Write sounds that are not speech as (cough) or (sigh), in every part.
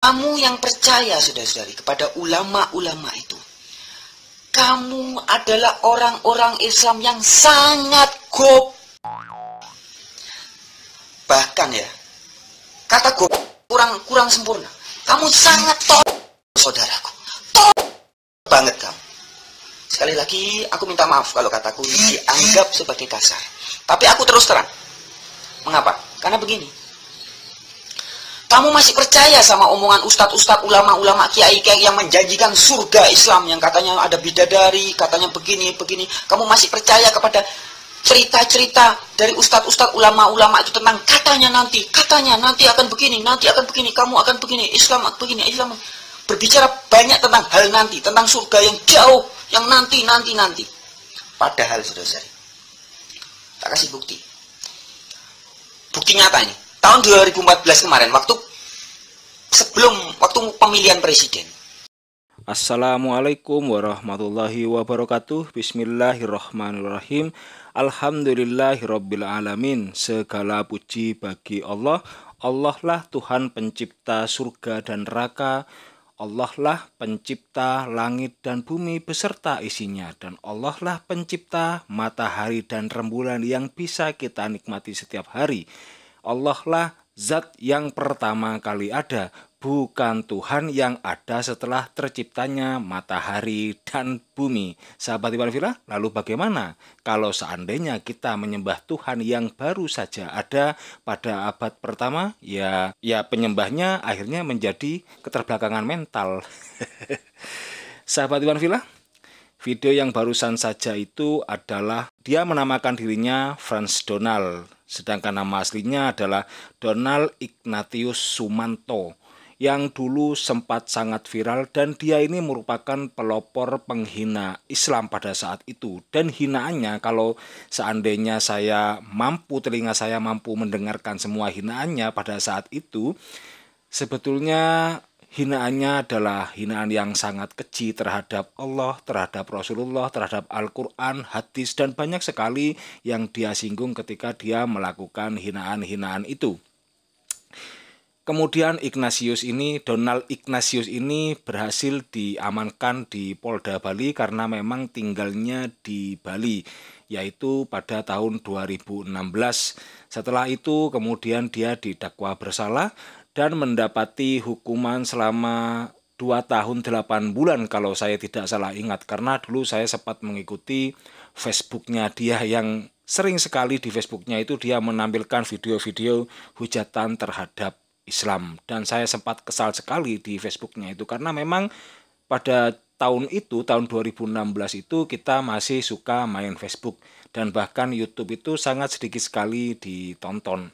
Kamu yang percaya, saudara-saudari, kepada ulama-ulama itu. Kamu adalah orang-orang Islam yang sangat gob. Bahkan ya, kata gob kurang kurang sempurna. Kamu sangat top, saudaraku. Top banget kamu. Sekali lagi, aku minta maaf kalau kataku dianggap sebagai kasar. Tapi aku terus terang. Mengapa? Karena begini, kamu masih percaya sama omongan ustadz-ustadz ulama-ulama kiai-kiai yang menjanjikan surga Islam yang katanya ada bidadari, katanya begini, begini. Kamu masih percaya kepada cerita-cerita dari ustadz-ustadz ulama-ulama itu tentang katanya nanti, katanya nanti akan begini, nanti akan begini, kamu akan begini, Islam akan begini, Islam berbicara banyak tentang hal nanti, tentang surga yang jauh, yang nanti, nanti, nanti. Padahal sudah saya tak kasih bukti. Bukti nyata ini tahun 2014 kemarin waktu sebelum waktu pemilihan presiden Assalamualaikum warahmatullahi wabarakatuh Bismillahirrahmanirrahim Alhamdulillahirrabbilalamin Segala puji bagi Allah Allah lah Tuhan pencipta surga dan neraka Allah lah pencipta langit dan bumi beserta isinya dan Allah lah pencipta matahari dan rembulan yang bisa kita nikmati setiap hari Allah lah zat yang pertama kali ada, bukan Tuhan yang ada setelah terciptanya matahari dan bumi. Sahabat Iwan Villa, lalu bagaimana kalau seandainya kita menyembah Tuhan yang baru saja ada pada abad pertama? Ya, ya penyembahnya akhirnya menjadi keterbelakangan mental. (laughs) Sahabat Iwan Villa, video yang barusan saja itu adalah dia menamakan dirinya Franz Donald, sedangkan nama aslinya adalah Donald Ignatius Sumanto yang dulu sempat sangat viral dan dia ini merupakan pelopor penghina Islam pada saat itu dan hinaannya kalau seandainya saya mampu telinga saya mampu mendengarkan semua hinaannya pada saat itu sebetulnya hinaannya adalah hinaan yang sangat keji terhadap Allah, terhadap Rasulullah, terhadap Al-Quran, hadis, dan banyak sekali yang dia singgung ketika dia melakukan hinaan-hinaan itu. Kemudian Ignatius ini, Donald Ignatius ini berhasil diamankan di Polda Bali karena memang tinggalnya di Bali, yaitu pada tahun 2016. Setelah itu kemudian dia didakwa bersalah dan mendapati hukuman selama 2 tahun 8 bulan kalau saya tidak salah ingat karena dulu saya sempat mengikuti Facebooknya dia yang sering sekali di Facebooknya itu dia menampilkan video-video hujatan terhadap Islam dan saya sempat kesal sekali di Facebooknya itu karena memang pada tahun itu tahun 2016 itu kita masih suka main Facebook dan bahkan YouTube itu sangat sedikit sekali ditonton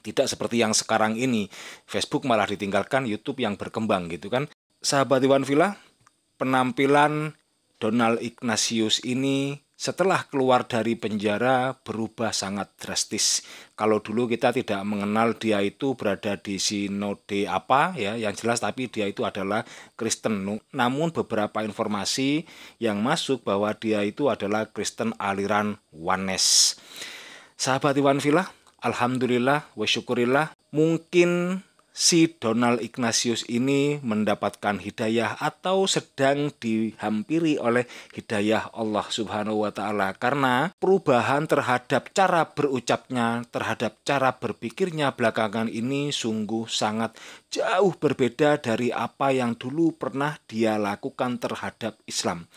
tidak seperti yang sekarang ini, Facebook malah ditinggalkan YouTube yang berkembang gitu kan. Sahabat Iwan Villa, penampilan Donald Ignatius ini setelah keluar dari penjara berubah sangat drastis. Kalau dulu kita tidak mengenal dia itu berada di sinode apa ya, yang jelas tapi dia itu adalah Kristen. Namun beberapa informasi yang masuk bahwa dia itu adalah Kristen aliran Wanes. Sahabat Iwan Villa, Alhamdulillah wa syukurillah mungkin si Donald Ignatius ini mendapatkan hidayah atau sedang dihampiri oleh hidayah Allah Subhanahu wa taala karena perubahan terhadap cara berucapnya, terhadap cara berpikirnya belakangan ini sungguh sangat jauh berbeda dari apa yang dulu pernah dia lakukan terhadap Islam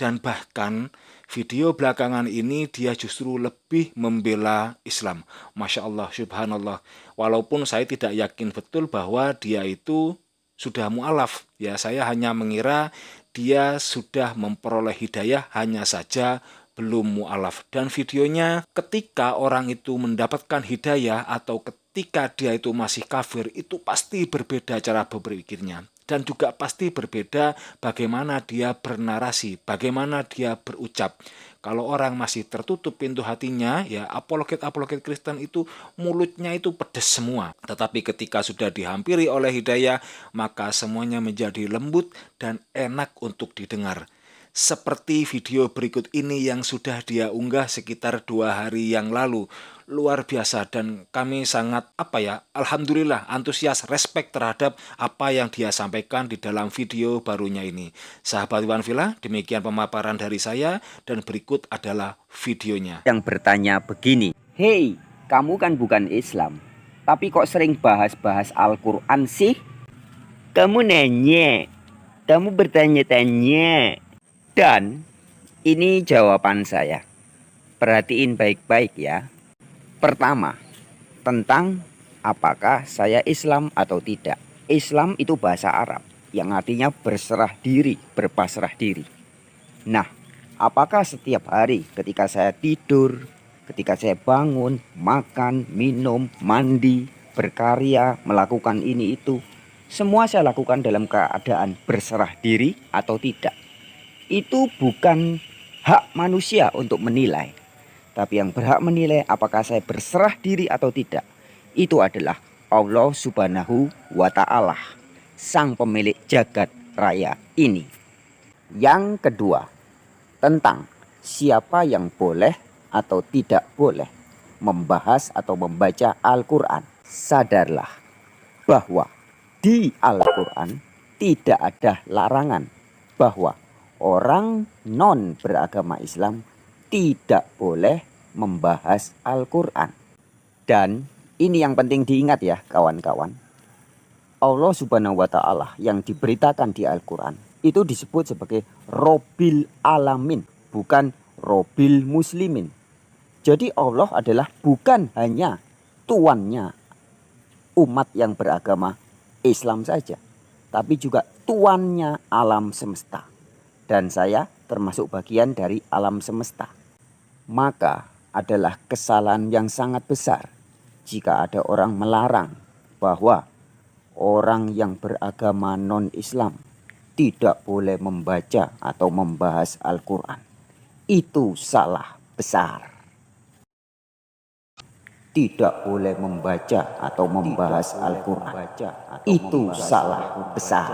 dan bahkan video belakangan ini dia justru lebih membela Islam. Masya Allah, subhanallah. Walaupun saya tidak yakin betul bahwa dia itu sudah mu'alaf. Ya, saya hanya mengira dia sudah memperoleh hidayah hanya saja belum mu'alaf. Dan videonya ketika orang itu mendapatkan hidayah atau ketika dia itu masih kafir, itu pasti berbeda cara berpikirnya dan juga pasti berbeda bagaimana dia bernarasi, bagaimana dia berucap. Kalau orang masih tertutup pintu hatinya, ya apologet-apologet Kristen itu mulutnya itu pedes semua. Tetapi ketika sudah dihampiri oleh hidayah, maka semuanya menjadi lembut dan enak untuk didengar seperti video berikut ini yang sudah dia unggah sekitar dua hari yang lalu. Luar biasa dan kami sangat apa ya, alhamdulillah antusias respect terhadap apa yang dia sampaikan di dalam video barunya ini. Sahabat Iwan Villa, demikian pemaparan dari saya dan berikut adalah videonya. Yang bertanya begini, Hei, kamu kan bukan Islam, tapi kok sering bahas-bahas Al-Quran sih? Kamu nanya, kamu bertanya-tanya, dan ini jawaban saya. Perhatiin baik-baik ya. Pertama, tentang apakah saya Islam atau tidak. Islam itu bahasa Arab yang artinya berserah diri, berpasrah diri. Nah, apakah setiap hari ketika saya tidur, ketika saya bangun, makan, minum, mandi, berkarya, melakukan ini itu, semua saya lakukan dalam keadaan berserah diri atau tidak? itu bukan hak manusia untuk menilai. Tapi yang berhak menilai apakah saya berserah diri atau tidak, itu adalah Allah Subhanahu wa taala, sang pemilik jagat raya ini. Yang kedua, tentang siapa yang boleh atau tidak boleh membahas atau membaca Al-Qur'an. Sadarlah bahwa di Al-Qur'an tidak ada larangan bahwa orang non beragama Islam tidak boleh membahas Al-Quran. Dan ini yang penting diingat ya kawan-kawan. Allah subhanahu wa ta'ala yang diberitakan di Al-Quran itu disebut sebagai Robil Alamin bukan Robil Muslimin. Jadi Allah adalah bukan hanya tuannya umat yang beragama Islam saja. Tapi juga tuannya alam semesta dan saya termasuk bagian dari alam semesta. Maka adalah kesalahan yang sangat besar jika ada orang melarang bahwa orang yang beragama non-Islam tidak boleh membaca atau membahas Al-Quran. Itu salah besar tidak boleh membaca atau membahas Al-Quran. Itu salah besar.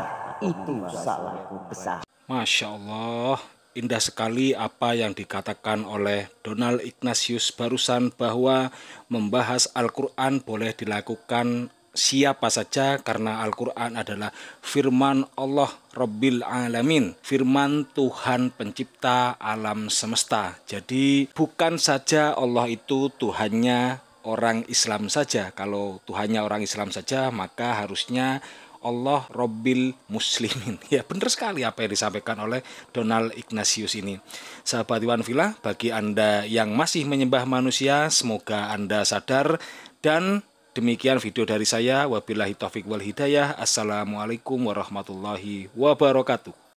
Itu salah besar. Masya Allah, indah sekali apa yang dikatakan oleh Donald Ignatius barusan bahwa membahas Al-Quran boleh dilakukan siapa saja karena Al-Quran adalah firman Allah Rabbil Alamin, firman Tuhan pencipta alam semesta. Jadi bukan saja Allah itu Tuhannya orang Islam saja. Kalau Tuhannya orang Islam saja maka harusnya Allah Robbil Muslimin. (laughs) Ya benar sekali apa yang disampaikan oleh Donald Ignatius ini. Sahabat Iwan Villa, bagi Anda yang masih menyembah manusia, semoga Anda sadar dan demikian video dari saya. Wabillahi taufik wal hidayah. Assalamualaikum warahmatullahi wabarakatuh.